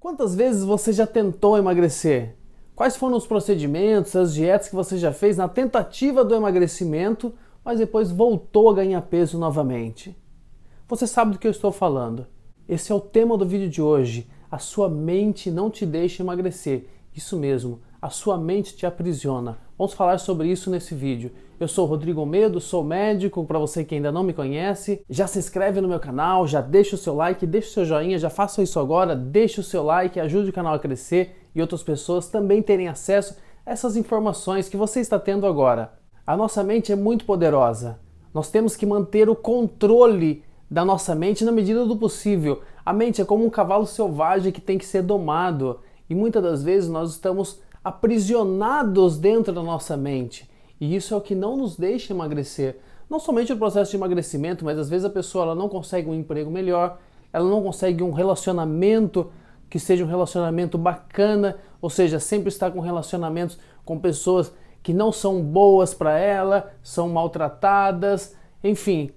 Quantas vezes você já tentou emagrecer? Quais foram os procedimentos, as dietas que você já fez na tentativa do emagrecimento, mas depois voltou a ganhar peso novamente? Você sabe do que eu estou falando. Esse é o tema do vídeo de hoje. A sua mente não te deixa emagrecer. Isso mesmo, a sua mente te aprisiona. Vamos falar sobre isso nesse vídeo. Eu sou Rodrigo Medo, sou médico, para você que ainda não me conhece. Já se inscreve no meu canal, já deixa o seu like, deixa o seu joinha, já faça isso agora, deixa o seu like, ajude o canal a crescer e outras pessoas também terem acesso a essas informações que você está tendo agora. A nossa mente é muito poderosa. Nós temos que manter o controle da nossa mente na medida do possível. A mente é como um cavalo selvagem que tem que ser domado e muitas das vezes nós estamos aprisionados dentro da nossa mente. E isso é o que não nos deixa emagrecer. Não somente o processo de emagrecimento, mas às vezes a pessoa ela não consegue um emprego melhor, ela não consegue um relacionamento que seja um relacionamento bacana, ou seja, sempre está com relacionamentos com pessoas que não são boas para ela, são maltratadas, enfim.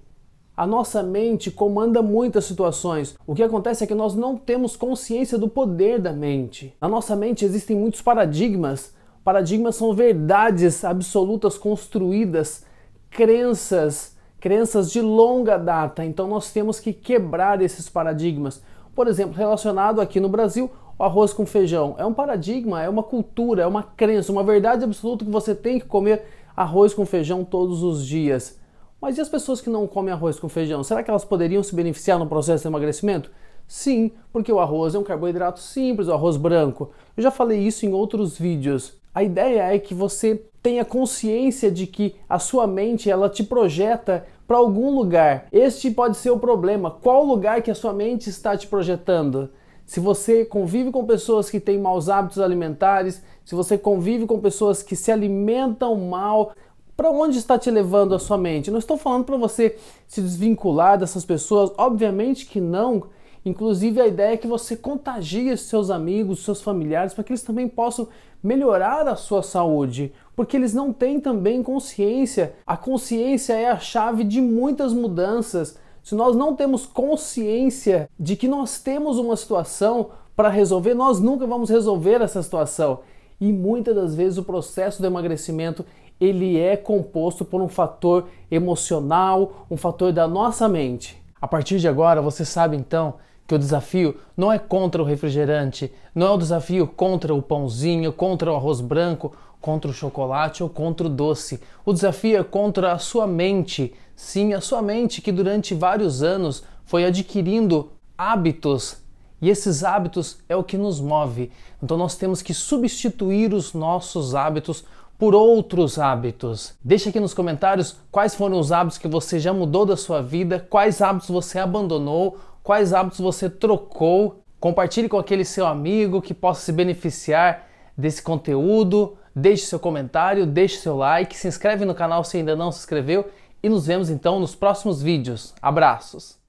A nossa mente comanda muitas situações. O que acontece é que nós não temos consciência do poder da mente. Na nossa mente existem muitos paradigmas, Paradigmas são verdades absolutas construídas, crenças, crenças de longa data. Então nós temos que quebrar esses paradigmas. Por exemplo, relacionado aqui no Brasil, o arroz com feijão é um paradigma, é uma cultura, é uma crença, uma verdade absoluta que você tem que comer arroz com feijão todos os dias. Mas e as pessoas que não comem arroz com feijão? Será que elas poderiam se beneficiar no processo de emagrecimento? Sim, porque o arroz é um carboidrato simples, o arroz branco. Eu já falei isso em outros vídeos. A ideia é que você tenha consciência de que a sua mente ela te projeta para algum lugar. Este pode ser o problema. Qual lugar que a sua mente está te projetando? Se você convive com pessoas que têm maus hábitos alimentares, se você convive com pessoas que se alimentam mal, para onde está te levando a sua mente? Não estou falando para você se desvincular dessas pessoas, obviamente que não. Inclusive, a ideia é que você contagie seus amigos, seus familiares, para que eles também possam melhorar a sua saúde, porque eles não têm também consciência. A consciência é a chave de muitas mudanças. Se nós não temos consciência de que nós temos uma situação para resolver, nós nunca vamos resolver essa situação. E muitas das vezes o processo do emagrecimento ele é composto por um fator emocional, um fator da nossa mente. A partir de agora, você sabe então que o desafio não é contra o refrigerante, não é o desafio contra o pãozinho, contra o arroz branco, contra o chocolate ou contra o doce. O desafio é contra a sua mente. Sim, a sua mente que durante vários anos foi adquirindo hábitos e esses hábitos é o que nos move. Então nós temos que substituir os nossos hábitos por outros hábitos. Deixa aqui nos comentários quais foram os hábitos que você já mudou da sua vida, quais hábitos você abandonou quais hábitos você trocou. Compartilhe com aquele seu amigo que possa se beneficiar desse conteúdo. Deixe seu comentário, deixe seu like, se inscreve no canal se ainda não se inscreveu e nos vemos então nos próximos vídeos. Abraços!